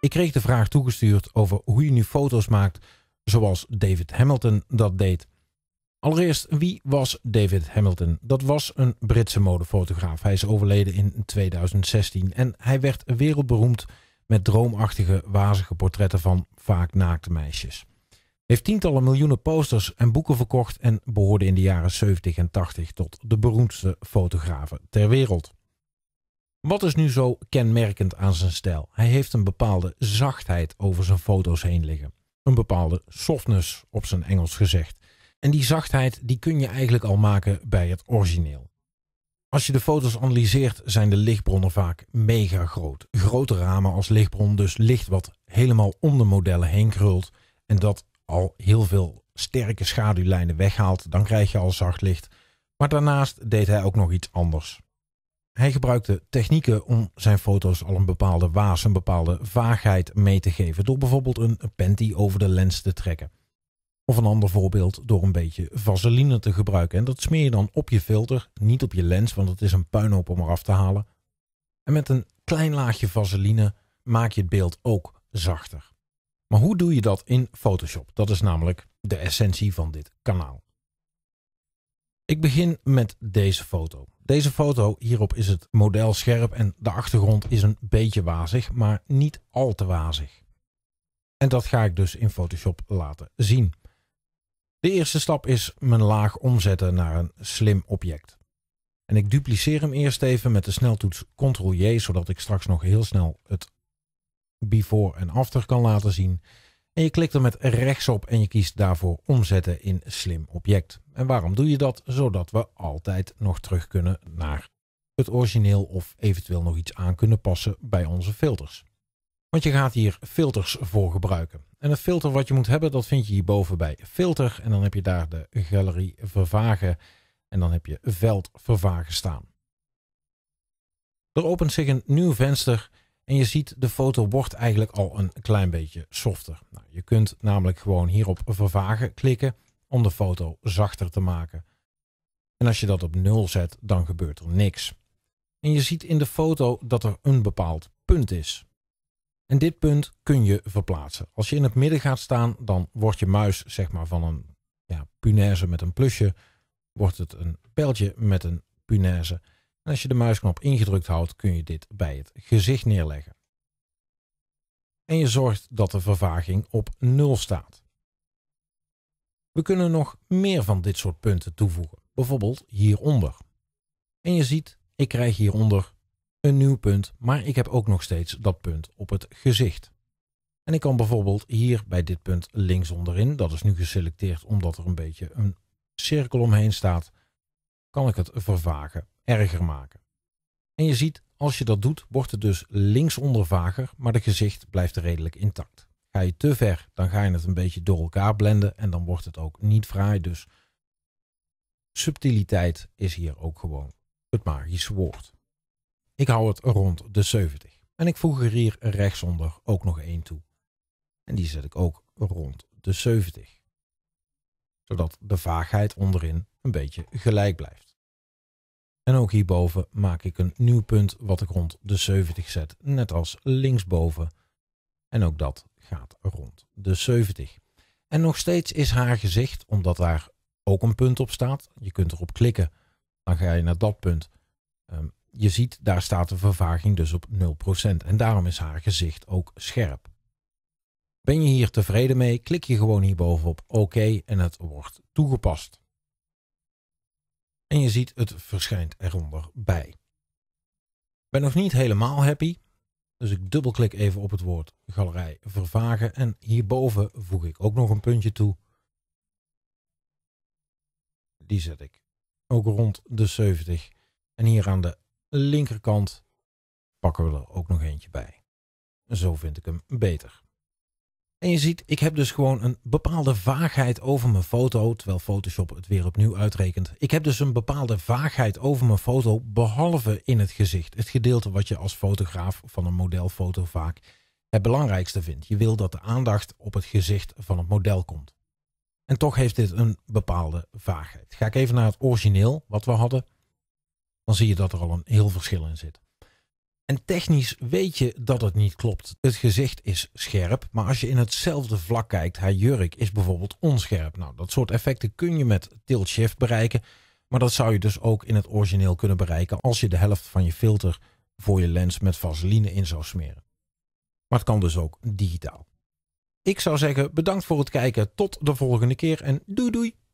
Ik kreeg de vraag toegestuurd over hoe je nu foto's maakt zoals David Hamilton dat deed. Allereerst, wie was David Hamilton? Dat was een Britse modefotograaf. Hij is overleden in 2016 en hij werd wereldberoemd met droomachtige, wazige portretten van vaak naakte meisjes. Heeft tientallen miljoenen posters en boeken verkocht en behoorde in de jaren 70 en 80 tot de beroemdste fotografen ter wereld. Wat is nu zo kenmerkend aan zijn stijl? Hij heeft een bepaalde zachtheid over zijn foto's heen liggen. Een bepaalde softness op zijn Engels gezegd. En die zachtheid die kun je eigenlijk al maken bij het origineel. Als je de foto's analyseert zijn de lichtbronnen vaak mega groot. Grote ramen als lichtbron, dus licht wat helemaal om de modellen heen krult en dat al heel veel sterke schaduwlijnen weghaalt, dan krijg je al zacht licht. Maar daarnaast deed hij ook nog iets anders. Hij gebruikte technieken om zijn foto's al een bepaalde waas, een bepaalde vaagheid mee te geven. Door bijvoorbeeld een panty over de lens te trekken. Of een ander voorbeeld door een beetje vaseline te gebruiken. En dat smeer je dan op je filter, niet op je lens, want het is een puinhoop om eraf te halen. En met een klein laagje vaseline maak je het beeld ook zachter. Maar hoe doe je dat in Photoshop? Dat is namelijk de essentie van dit kanaal. Ik begin met deze foto. Deze foto hierop is het model scherp en de achtergrond is een beetje wazig, maar niet al te wazig. En dat ga ik dus in Photoshop laten zien. De eerste stap is mijn laag omzetten naar een slim object. En ik dupliceer hem eerst even met de sneltoets Ctrl-J, zodat ik straks nog heel snel het before en after kan laten zien. En je klikt er met rechts op en je kiest daarvoor omzetten in slim object. En waarom doe je dat? Zodat we altijd nog terug kunnen naar het origineel of eventueel nog iets aan kunnen passen bij onze filters. Want je gaat hier filters voor gebruiken. En het filter wat je moet hebben, dat vind je hierboven bij filter. En dan heb je daar de galerie vervagen en dan heb je veld vervagen staan. Er opent zich een nieuw venster en je ziet de foto wordt eigenlijk al een klein beetje softer. Nou, je kunt namelijk gewoon hier op vervagen klikken om de foto zachter te maken. En als je dat op 0 zet, dan gebeurt er niks. En je ziet in de foto dat er een bepaald punt is. En dit punt kun je verplaatsen. Als je in het midden gaat staan, dan wordt je muis zeg maar van een ja, punaise met een plusje, wordt het een pijltje met een punaise. En als je de muisknop ingedrukt houdt, kun je dit bij het gezicht neerleggen. En je zorgt dat de vervaging op 0 staat. We kunnen nog meer van dit soort punten toevoegen, bijvoorbeeld hieronder. En je ziet, ik krijg hieronder een nieuw punt, maar ik heb ook nog steeds dat punt op het gezicht. En ik kan bijvoorbeeld hier bij dit punt links onderin, dat is nu geselecteerd omdat er een beetje een cirkel omheen staat, kan ik het vervagen, erger maken. En je ziet, als je dat doet, wordt het dus linksonder vager, maar het gezicht blijft redelijk intact. Ga je te ver, dan ga je het een beetje door elkaar blenden en dan wordt het ook niet fraai. Dus subtiliteit is hier ook gewoon het magische woord. Ik hou het rond de 70. En ik voeg er hier rechtsonder ook nog één toe. En die zet ik ook rond de 70. Zodat de vaagheid onderin een beetje gelijk blijft. En ook hierboven maak ik een nieuw punt wat ik rond de 70 zet, net als linksboven. En ook dat gaat rond de 70. En nog steeds is haar gezicht, omdat daar ook een punt op staat. Je kunt erop klikken, dan ga je naar dat punt. Ehm, je ziet, daar staat de vervaging dus op 0%. En daarom is haar gezicht ook scherp. Ben je hier tevreden mee, klik je gewoon hierboven op OK en het wordt toegepast. En je ziet, het verschijnt eronder bij. Ik ben nog niet helemaal happy, dus ik dubbelklik even op het woord galerij vervagen en hierboven voeg ik ook nog een puntje toe. Die zet ik ook rond de 70. En hier aan de linkerkant pakken we er ook nog eentje bij. Zo vind ik hem beter. En je ziet, ik heb dus gewoon een bepaalde vaagheid over mijn foto, terwijl Photoshop het weer opnieuw uitrekent. Ik heb dus een bepaalde vaagheid over mijn foto, behalve in het gezicht. Het gedeelte wat je als fotograaf van een modelfoto vaak het belangrijkste vindt. Je wil dat de aandacht op het gezicht van het model komt. En toch heeft dit een bepaalde vaagheid. Ga ik even naar het origineel wat we hadden, dan zie je dat er al een heel verschil in zit. En technisch weet je dat het niet klopt. Het gezicht is scherp, maar als je in hetzelfde vlak kijkt, haar jurk is bijvoorbeeld onscherp. Nou, dat soort effecten kun je met tilt-shift bereiken, maar dat zou je dus ook in het origineel kunnen bereiken als je de helft van je filter voor je lens met vaseline in zou smeren. Maar het kan dus ook digitaal. Ik zou zeggen bedankt voor het kijken, tot de volgende keer en doei doei!